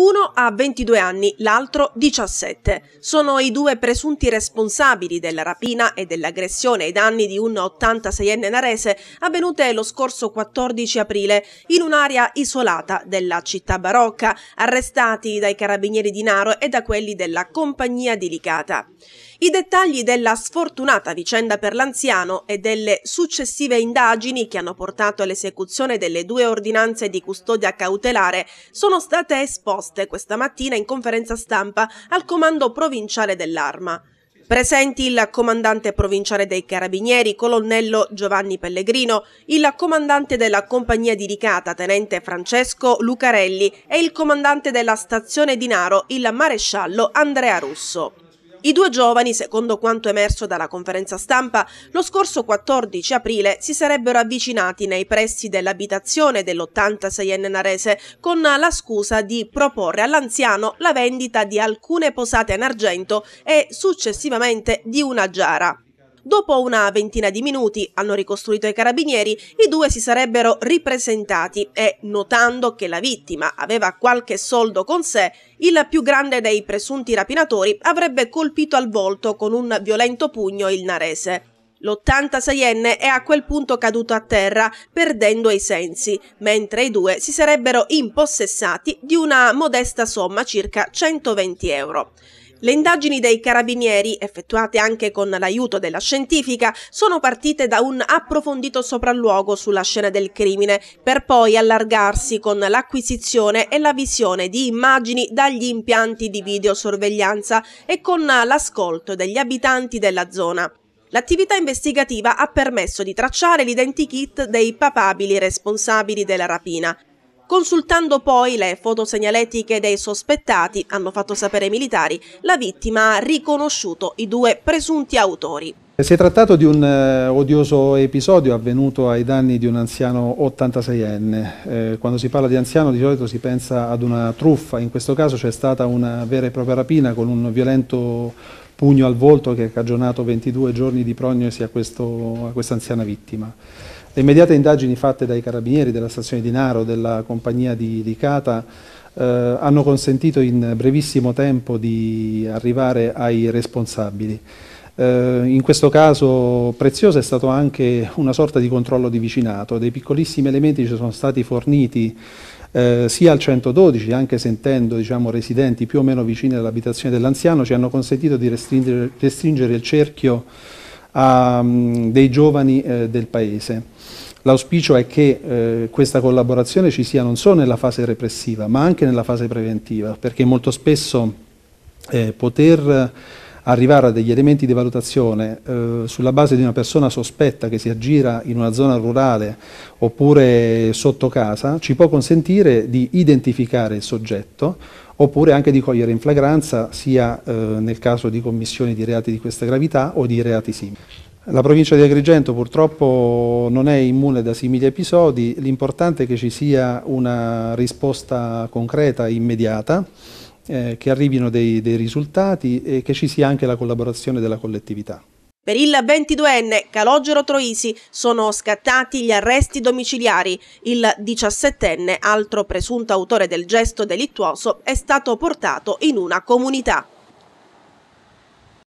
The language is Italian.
Uno ha 22 anni, l'altro 17. Sono i due presunti responsabili della rapina e dell'aggressione ai danni di un 86enne narese avvenute lo scorso 14 aprile in un'area isolata della città barocca, arrestati dai carabinieri di Naro e da quelli della compagnia di Licata. I dettagli della sfortunata vicenda per l'anziano e delle successive indagini che hanno portato all'esecuzione delle due ordinanze di custodia cautelare sono state esposte questa mattina in conferenza stampa al Comando Provinciale dell'Arma. Presenti il comandante provinciale dei Carabinieri, colonnello Giovanni Pellegrino, il comandante della compagnia di Ricata, tenente Francesco Lucarelli e il comandante della stazione di Naro, il maresciallo Andrea Russo. I due giovani, secondo quanto emerso dalla conferenza stampa, lo scorso 14 aprile si sarebbero avvicinati nei pressi dell'abitazione dell'86enne Narese con la scusa di proporre all'anziano la vendita di alcune posate in argento e successivamente di una giara. Dopo una ventina di minuti, hanno ricostruito i carabinieri, i due si sarebbero ripresentati e, notando che la vittima aveva qualche soldo con sé, il più grande dei presunti rapinatori avrebbe colpito al volto con un violento pugno il narese. L'86enne è a quel punto caduto a terra, perdendo i sensi, mentre i due si sarebbero impossessati di una modesta somma circa 120 euro. Le indagini dei carabinieri, effettuate anche con l'aiuto della scientifica, sono partite da un approfondito sopralluogo sulla scena del crimine, per poi allargarsi con l'acquisizione e la visione di immagini dagli impianti di videosorveglianza e con l'ascolto degli abitanti della zona. L'attività investigativa ha permesso di tracciare l'identikit dei papabili responsabili della rapina, Consultando poi le foto segnaletiche dei sospettati, hanno fatto sapere i militari, la vittima ha riconosciuto i due presunti autori. Si è trattato di un eh, odioso episodio avvenuto ai danni di un anziano 86enne. Eh, quando si parla di anziano di solito si pensa ad una truffa, in questo caso c'è stata una vera e propria rapina con un violento pugno al volto che ha cagionato 22 giorni di prognosi a, questo, a quest'anziana vittima. Le immediate indagini fatte dai carabinieri della stazione di Naro, della compagnia di, di Cata, eh, hanno consentito in brevissimo tempo di arrivare ai responsabili. Eh, in questo caso prezioso è stato anche una sorta di controllo di vicinato, dei piccolissimi elementi ci sono stati forniti eh, sia al 112, anche sentendo diciamo, residenti più o meno vicini all'abitazione dell'anziano, ci hanno consentito di restringere, restringere il cerchio a, um, dei giovani eh, del Paese. L'auspicio è che eh, questa collaborazione ci sia non solo nella fase repressiva, ma anche nella fase preventiva, perché molto spesso eh, poter arrivare a degli elementi di valutazione eh, sulla base di una persona sospetta che si aggira in una zona rurale oppure sotto casa, ci può consentire di identificare il soggetto oppure anche di cogliere in flagranza sia eh, nel caso di commissioni di reati di questa gravità o di reati simili. La provincia di Agrigento purtroppo non è immune da simili episodi, l'importante è che ci sia una risposta concreta e immediata eh, che arrivino dei, dei risultati e che ci sia anche la collaborazione della collettività. Per il 22enne Calogero Troisi sono scattati gli arresti domiciliari. Il 17enne, altro presunto autore del gesto delittuoso, è stato portato in una comunità.